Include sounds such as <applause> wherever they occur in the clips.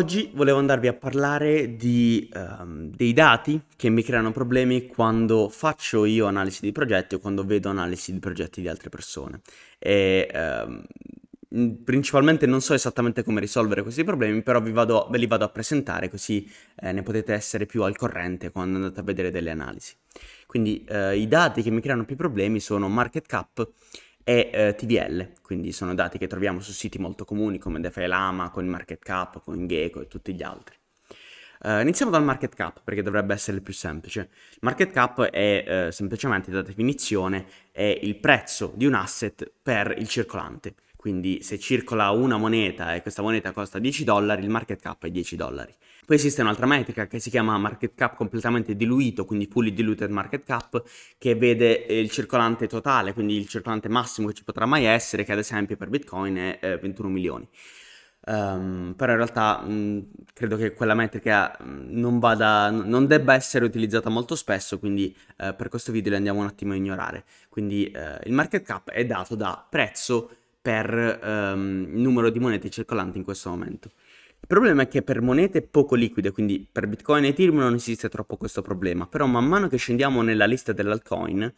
Oggi volevo andarvi a parlare di, um, dei dati che mi creano problemi quando faccio io analisi di progetti o quando vedo analisi di progetti di altre persone. E, um, principalmente non so esattamente come risolvere questi problemi, però vado, ve li vado a presentare così eh, ne potete essere più al corrente quando andate a vedere delle analisi. Quindi eh, i dati che mi creano più problemi sono market cap e eh, TVL, quindi sono dati che troviamo su siti molto comuni come DeFi Lama, CoinMarketCap, CoinGecko e tutti gli altri. Uh, iniziamo dal market cap perché dovrebbe essere il più semplice. market cap è uh, semplicemente da definizione è il prezzo di un asset per il circolante. Quindi se circola una moneta e questa moneta costa 10 dollari, il market cap è 10 dollari. Poi esiste un'altra metrica che si chiama market cap completamente diluito, quindi fully diluted market cap, che vede eh, il circolante totale, quindi il circolante massimo che ci potrà mai essere, che ad esempio per Bitcoin è 21 eh, milioni. Um, però in realtà mh, credo che quella metrica non, vada, non debba essere utilizzata molto spesso, quindi eh, per questo video la andiamo un attimo a ignorare. Quindi eh, il market cap è dato da prezzo per um, numero di monete circolanti in questo momento. Il problema è che per monete poco liquide, quindi per Bitcoin e Ethereum non esiste troppo questo problema, però man mano che scendiamo nella lista dell'altcoin,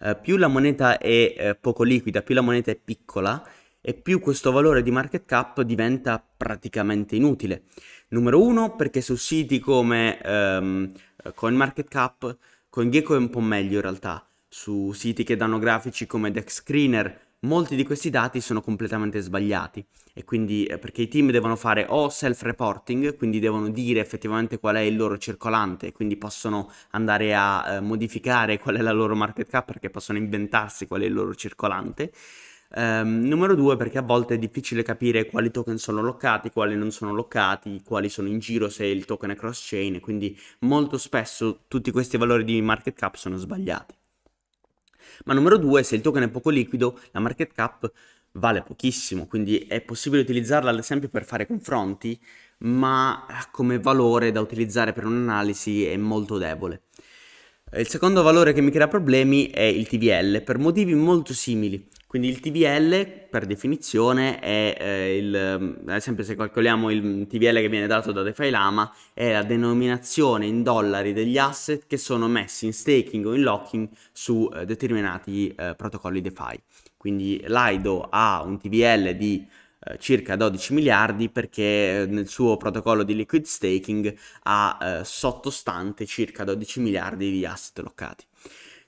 eh, più la moneta è eh, poco liquida, più la moneta è piccola e più questo valore di market cap diventa praticamente inutile. Numero uno, perché su siti come ehm, CoinMarketCap, CoinGecko è un po' meglio in realtà, su siti che danno grafici come DexScreener, molti di questi dati sono completamente sbagliati e quindi eh, perché i team devono fare o self-reporting, quindi devono dire effettivamente qual è il loro circolante, quindi possono andare a eh, modificare qual è la loro market cap perché possono inventarsi qual è il loro circolante. Um, numero due, perché a volte è difficile capire quali token sono locati, quali non sono locati, quali sono in giro, se il token è cross-chain, quindi molto spesso tutti questi valori di market cap sono sbagliati. Ma numero due, se il token è poco liquido, la market cap vale pochissimo, quindi è possibile utilizzarla ad esempio per fare confronti, ma ah, come valore da utilizzare per un'analisi è molto debole. Il secondo valore che mi crea problemi è il TVL per motivi molto simili. Quindi il TVL per definizione è eh, il, ad esempio se calcoliamo il TVL che viene dato da DeFi Lama, è la denominazione in dollari degli asset che sono messi in staking o in locking su eh, determinati eh, protocolli DeFi. Quindi Lido ha un TVL di eh, circa 12 miliardi perché eh, nel suo protocollo di liquid staking ha eh, sottostante circa 12 miliardi di asset loccati.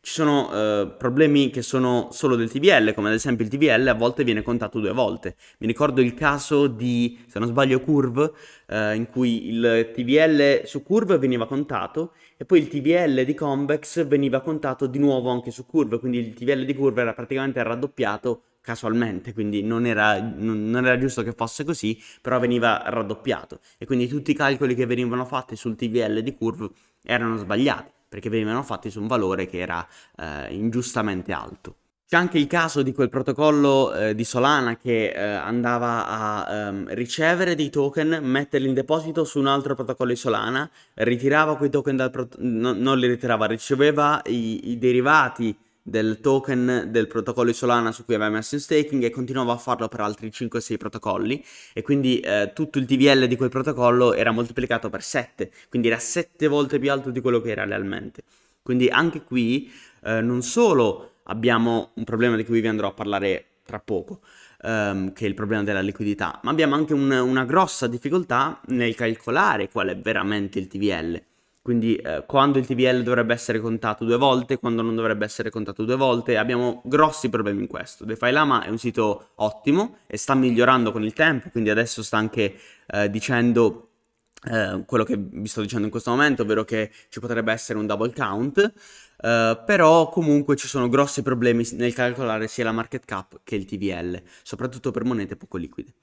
Ci sono eh, problemi che sono solo del TVL, come ad esempio il TVL a volte viene contato due volte. Mi ricordo il caso di, se non sbaglio, Curve, eh, in cui il TVL su Curve veniva contato e poi il TVL di Convex veniva contato di nuovo anche su Curve, quindi il TVL di Curve era praticamente raddoppiato casualmente, quindi non era, non era, giusto che fosse così, però veniva raddoppiato e quindi tutti i calcoli che venivano fatti sul TVL di curve erano sbagliati perché venivano fatti su un valore che era eh, ingiustamente alto. C'è anche il caso di quel protocollo eh, di Solana che eh, andava a ehm, ricevere dei token, metterli in deposito su un altro protocollo di Solana, ritirava quei token dal protocollo, no, non li ritirava, riceveva i, i derivati del token del protocollo Solana su cui aveva messo in staking e continuava a farlo per altri 5-6 protocolli e quindi eh, tutto il TVL di quel protocollo era moltiplicato per 7, quindi era 7 volte più alto di quello che era realmente. Quindi anche qui eh, non solo abbiamo un problema di cui vi andrò a parlare tra poco, ehm, che è il problema della liquidità, ma abbiamo anche un, una grossa difficoltà nel calcolare qual è veramente il TVL quindi eh, quando il TVL dovrebbe essere contato due volte, quando non dovrebbe essere contato due volte, abbiamo grossi problemi in questo. DeFiLama è un sito ottimo e sta migliorando con il tempo, quindi adesso sta anche eh, dicendo eh, quello che vi sto dicendo in questo momento, ovvero che ci potrebbe essere un double count, eh, però comunque ci sono grossi problemi nel calcolare sia la market cap che il TVL, soprattutto per monete poco liquide.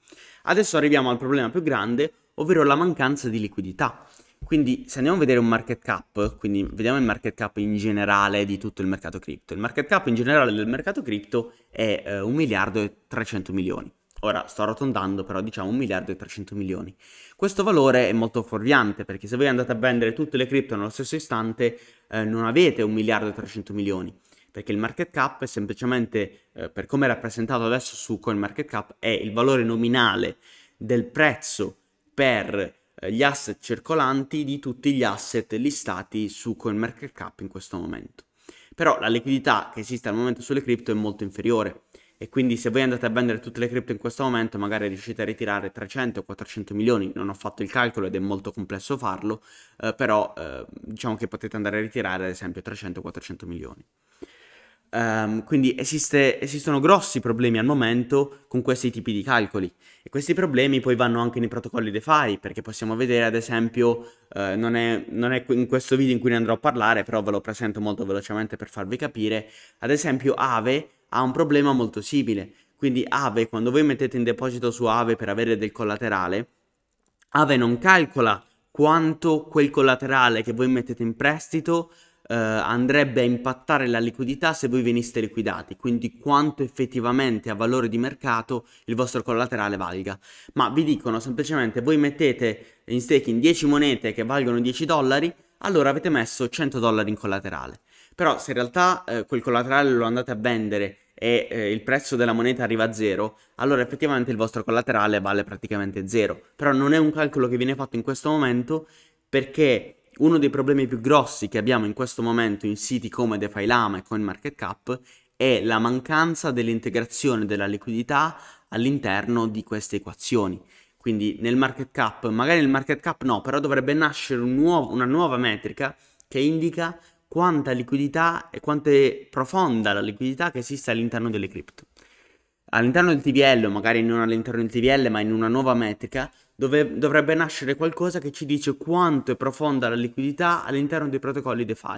Adesso arriviamo al problema più grande, ovvero la mancanza di liquidità. Quindi se andiamo a vedere un market cap, quindi vediamo il market cap in generale di tutto il mercato cripto. Il market cap in generale del mercato cripto è eh, 1 miliardo e 300 milioni. Ora sto arrotondando, però diciamo 1 miliardo e 300 milioni. Questo valore è molto fuorviante perché se voi andate a vendere tutte le cripto nello stesso istante eh, non avete 1 miliardo e 300 milioni perché il market cap è semplicemente, eh, per come è rappresentato adesso su CoinMarketCap, è il valore nominale del prezzo per eh, gli asset circolanti di tutti gli asset listati su CoinMarketCap in questo momento. Però la liquidità che esiste al momento sulle cripto è molto inferiore e quindi se voi andate a vendere tutte le cripto in questo momento magari riuscite a ritirare 300 o 400 milioni, non ho fatto il calcolo ed è molto complesso farlo, eh, però eh, diciamo che potete andare a ritirare ad esempio 300 o 400 milioni. Um, quindi esiste, esistono grossi problemi al momento con questi tipi di calcoli e questi problemi poi vanno anche nei protocolli DeFi perché possiamo vedere ad esempio, uh, non, è, non, è, in questo video in cui ne andrò a parlare però ve lo presento molto velocemente per farvi capire, ad esempio Aave ha un problema molto simile, quindi Aave quando voi mettete in deposito su Aave per avere del collaterale, Aave non calcola quanto quel collaterale che voi mettete in prestito eh, andrebbe a impattare la liquidità se voi veniste liquidati, quindi quanto effettivamente a valore di mercato il vostro collaterale valga. Ma vi dicono semplicemente voi mettete in staking 10 monete che valgono 10 dollari, allora avete messo 100 dollari in collaterale. Però se in realtà eh, quel collaterale lo andate a vendere e eh, il prezzo della moneta arriva a zero, allora effettivamente il vostro collaterale vale praticamente zero. Però non è un calcolo che viene fatto in questo momento perché uno dei problemi più grossi che abbiamo in questo momento in siti come DeFiLama e CoinMarketCap è la mancanza dell'integrazione della liquidità all'interno di queste equazioni. Quindi nel market cap, magari nel market cap no, però dovrebbe nascere un nuovo, una nuova metrica che indica quanta liquidità e quanto è profonda la liquidità che esiste all'interno delle cripto. All'interno del TVL, magari non all'interno del TVL, ma in una nuova metrica, dove dovrebbe nascere qualcosa che ci dice quanto è profonda la liquidità all'interno dei protocolli DeFi,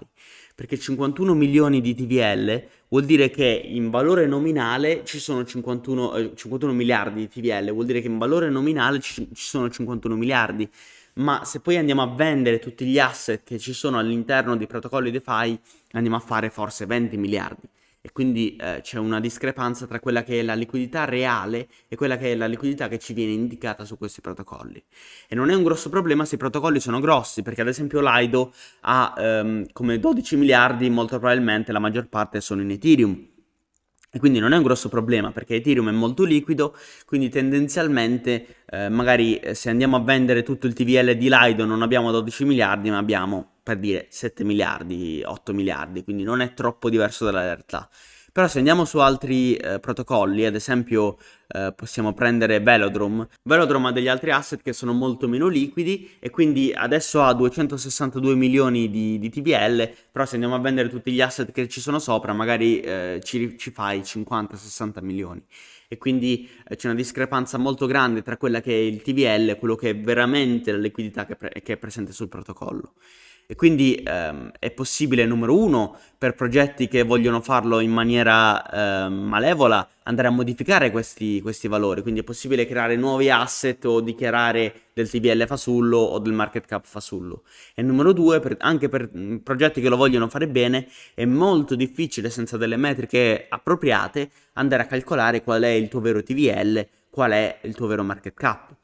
perché 51 milioni di TVL vuol dire che in valore nominale ci sono 51, eh, 51 miliardi di TVL, vuol dire che in valore nominale ci, ci sono 51 miliardi, ma se poi andiamo a vendere tutti gli asset che ci sono all'interno dei protocolli DeFi, andiamo a fare forse 20 miliardi e quindi eh, c'è una discrepanza tra quella che è la liquidità reale e quella che è la liquidità che ci viene indicata su questi protocolli. E non è un grosso problema se i protocolli sono grossi, perché ad esempio Lido ha ehm, come 12 miliardi, molto probabilmente la maggior parte sono in Ethereum. E quindi non è un grosso problema perché Ethereum è molto liquido, quindi tendenzialmente eh, magari eh, se andiamo a vendere tutto il TVL di Lido non abbiamo 12 miliardi ma abbiamo per dire 7 miliardi, 8 miliardi, quindi non è troppo diverso dalla realtà. Però se andiamo su altri eh, protocolli, ad esempio eh, possiamo prendere Velodrome. Velodrome ha degli altri asset che sono molto meno liquidi e quindi adesso ha 262 milioni di, di TVL, però se andiamo a vendere tutti gli asset che ci sono sopra magari eh, ci, ci, fai 50-60 milioni. E quindi eh, c'è una discrepanza molto grande tra quella che è il TVL e quello che è veramente la liquidità che, pre- che è presente sul protocollo. E quindi ehm, è possibile, numero uno, per progetti che vogliono farlo in maniera eh, malevola, andare a modificare questi, questi, valori. Quindi è possibile creare nuovi asset o dichiarare del TVL fasullo o del market cap fasullo. E numero due, per, anche per mh, mm, progetti che lo vogliono fare bene, è molto difficile, senza delle metriche appropriate, andare a calcolare qual è il tuo vero TVL, qual è il tuo vero market cap.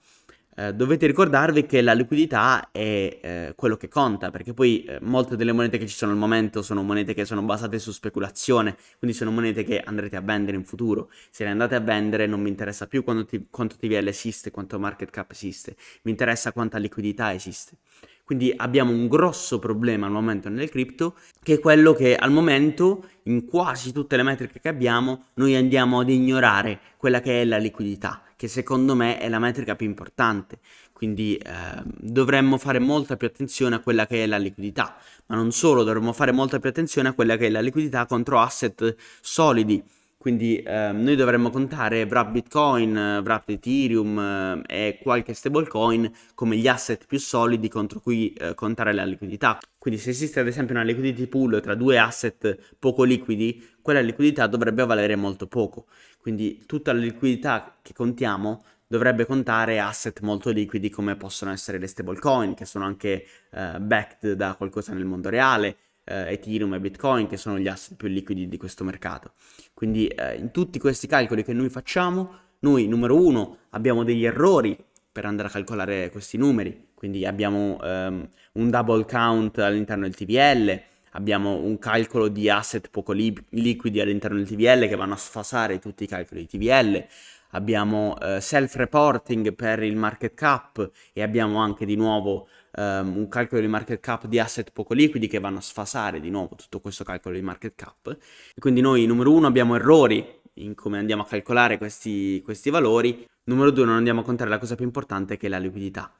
Eh, dovete ricordarvi che la liquidità è eh, quello che conta, perché poi eh, molte delle monete che ci sono al momento sono monete che sono basate su speculazione, quindi sono monete che andrete a vendere in futuro. Se le andate a vendere non mi interessa più ti, quanto TVL esiste, quanto market cap esiste, mi interessa quanta liquidità esiste. Quindi abbiamo un grosso problema al momento nelle cripto, che è quello che al momento, in quasi tutte le metriche che abbiamo, noi andiamo ad ignorare quella che è la liquidità che secondo me è la metrica più importante. Quindi eh, dovremmo fare molta più attenzione a quella che è la liquidità, ma non solo, dovremmo fare molta più attenzione a quella che è la liquidità contro asset solidi quindi eh, noi dovremmo contare Wrap Bitcoin, eh, Wrap Ethereum eh, e qualche stablecoin come gli asset più solidi contro cui eh, contare la liquidità. Quindi se esiste ad esempio una liquidity pool tra due asset poco liquidi, quella liquidità dovrebbe valere molto poco. Quindi tutta la liquidità che contiamo dovrebbe contare asset molto liquidi come possono essere le stablecoin, che sono anche eh, backed da qualcosa nel mondo reale, eh, Ethereum e Bitcoin, che sono gli asset più liquidi di questo mercato. Quindi eh, in tutti questi calcoli che noi facciamo, noi numero uno abbiamo degli errori per andare a calcolare questi numeri, quindi abbiamo ehm, un double count all'interno del TVL, abbiamo un calcolo di asset poco li- liquidi all'interno del TVL che vanno a sfasare tutti i calcoli di TVL, abbiamo eh, self-reporting per il market cap e abbiamo anche di nuovo ehm, un calcolo di market cap di asset poco liquidi che vanno a sfasare di nuovo tutto questo calcolo di market cap. E quindi noi numero uno abbiamo errori in come andiamo a calcolare questi, questi valori, numero due non andiamo a contare la cosa più importante che è la liquidità.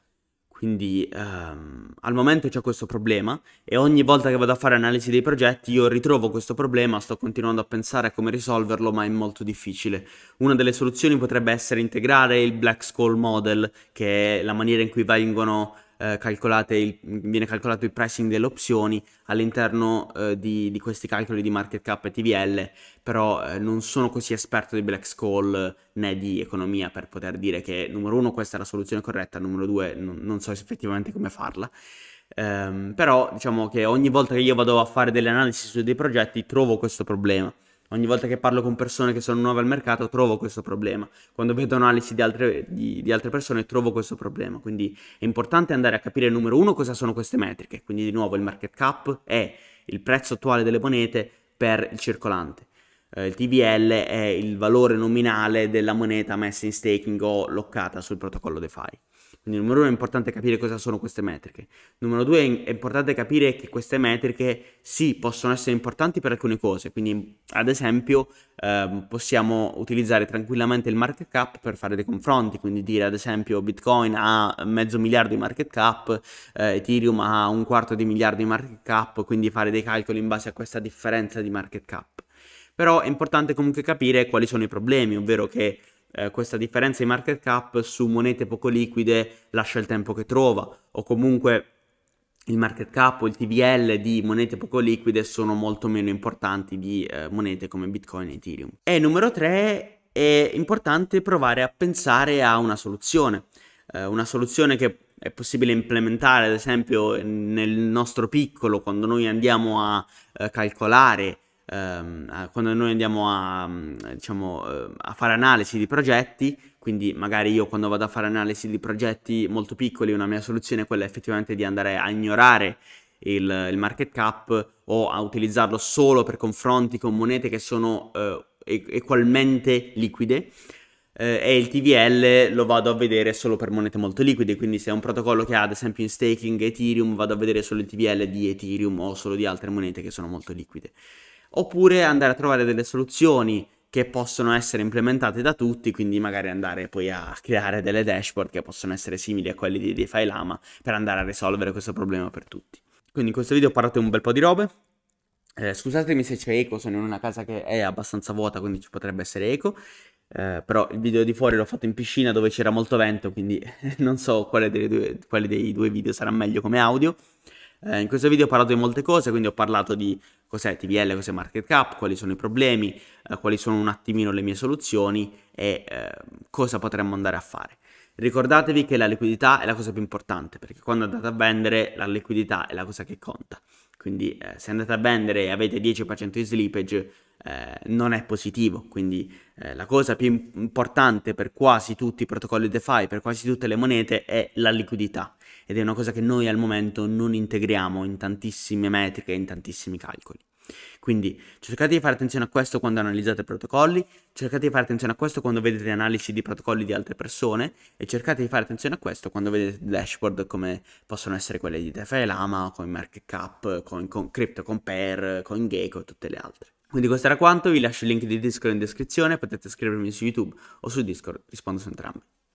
Quindi ehm, al momento c'è questo problema e ogni volta che vado a fare analisi dei progetti io ritrovo questo problema, sto continuando a pensare a come risolverlo, ma è molto difficile. Una delle soluzioni potrebbe essere integrare il Black Skull Model, che è la maniera in cui vengono eh, calcolate il, viene calcolato il pricing delle opzioni all'interno eh, di, di, questi calcoli di market cap e TVL, però eh, non sono così esperto di Black School né di economia per poter dire che numero uno questa è la soluzione corretta, numero due non, non so effettivamente come farla. Um, però diciamo che ogni volta che io vado a fare delle analisi su dei progetti trovo questo problema ogni volta che parlo con persone che sono nuove al mercato trovo questo problema, quando vedo analisi di altre, di, di altre persone trovo questo problema, quindi è importante andare a capire numero uno cosa sono queste metriche, quindi di nuovo il market cap è il prezzo attuale delle monete per il circolante. Eh, il TVL è il valore nominale della moneta messa in staking o loccata sul protocollo DeFi. Quindi numero uno è importante capire cosa sono queste metriche. Numero due è importante capire che queste metriche sì possono essere importanti per alcune cose, quindi ad esempio eh, possiamo utilizzare tranquillamente il market cap per fare dei confronti, quindi dire ad esempio Bitcoin ha mezzo miliardo di market cap, eh, Ethereum ha un quarto di miliardo di market cap, quindi fare dei calcoli in base a questa differenza di market cap. Però è importante comunque capire quali sono i problemi, ovvero che eh, questa differenza di market cap su monete poco liquide lascia il tempo che trova o comunque il market cap o il TVL di monete poco liquide sono molto meno importanti di eh, monete come Bitcoin e Ethereum. E numero 3 è importante provare a pensare a una soluzione, eh, una soluzione che è possibile implementare ad esempio nel nostro piccolo quando noi andiamo a eh, calcolare ehm, quando noi andiamo a, mm, diciamo, eh, a fare analisi di progetti, quindi magari io quando vado a fare analisi di progetti molto piccoli, una mia soluzione è quella effettivamente di andare a ignorare il, il market cap o a utilizzarlo solo per confronti con monete che sono eh, equalmente liquide. Eh, e il TVL lo vado a vedere solo per monete molto liquide, quindi se è un protocollo che ha ad esempio in staking Ethereum, vado a vedere solo il TVL di Ethereum o solo di altre monete che sono molto liquide oppure andare a trovare delle soluzioni che possono essere implementate da tutti, quindi magari andare poi a creare delle dashboard che possono essere simili a quelli di DeFi Lama per andare a risolvere questo problema per tutti. Quindi in questo video ho parlato un bel po' di robe. Eh, scusatemi se c'è eco, sono in una casa che è abbastanza vuota, quindi ci potrebbe essere eco. Eh, però il video di fuori l'ho fatto in piscina dove c'era molto vento, quindi <laughs> non so quale dei, due, quale dei due video sarà meglio come audio. Eh, in questo video ho parlato di molte cose, quindi ho parlato di cos'è TVL, cos'è market cap, quali sono i problemi, eh, quali sono un attimino le mie soluzioni e eh, cosa potremmo andare a fare. Ricordatevi che la liquidità è la cosa più importante, perché quando andate a vendere la liquidità è la cosa che conta. Quindi eh, se andate a vendere e avete 10% di slippage, eh, non è positivo. Quindi eh, la cosa più importante per quasi tutti i protocolli DeFi, per quasi tutte le monete, è la liquidità ed è una cosa che noi al momento non integriamo in tantissime metriche, in tantissimi calcoli. Quindi cercate di fare attenzione a questo quando analizzate protocolli, cercate di fare attenzione a questo quando vedete analisi di protocolli di altre persone e cercate di fare attenzione a questo quando vedete dashboard come possono essere quelle di DeFi Lama, CoinMarketCap, Coin, con, CryptoCompare, CoinGecko e tutte le altre. Quindi questo era quanto, vi lascio il link di Discord in descrizione, potete scrivermi su YouTube o su Discord, rispondo su entrambi.